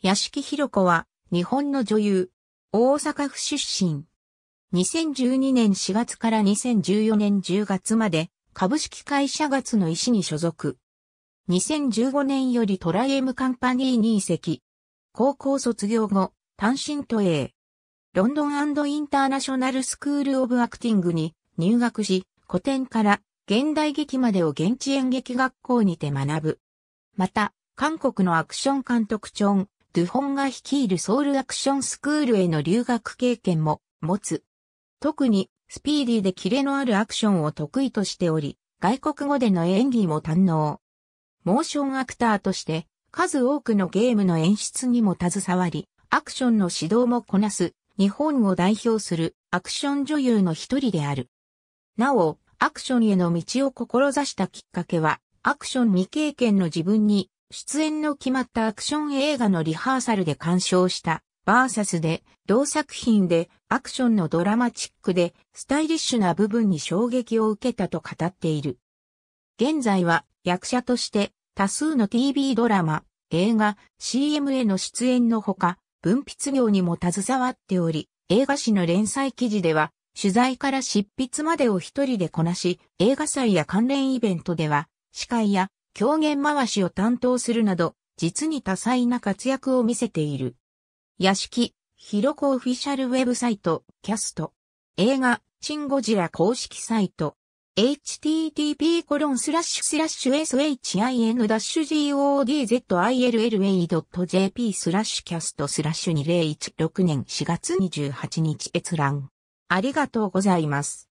屋敷弘子は、日本の女優、大阪府出身。2012年4月から2014年10月まで、株式会社月の医師に所属。2015年よりトライエムカンパニーに移籍。高校卒業後、単身都営。ロンドンインターナショナルスクールオブアクティングに入学し、古典から現代劇までを現地演劇学校にて学ぶ。また、韓国のアクション監督チョン、ドゥホンが率いるソウルアクションスクールへの留学経験も持つ。特にスピーディーでキレのあるアクションを得意としており、外国語での演技も堪能。モーションアクターとして数多くのゲームの演出にも携わり、アクションの指導もこなす日本を代表するアクション女優の一人である。なお、アクションへの道を志したきっかけは、アクション未経験の自分に出演の決まったアクション映画のリハーサルで鑑賞したバーサスで同作品でアクションのドラマチックでスタイリッシュな部分に衝撃を受けたと語っている。現在は役者として多数の TV ドラマ、映画、CM への出演のほか、文筆業にも携わっており、映画誌の連載記事では取材から執筆までを一人でこなし、映画祭や関連イベントでは司会や狂言回しを担当するなど、実に多彩な活躍を見せている。屋敷、ひろこオフィシャルウェブサイト、キャスト。映画、シンゴジラ公式サイト。http shin-godzilla.jp スラッシュキャストスラッシュ2016年4月28日閲覧。ありがとうございます。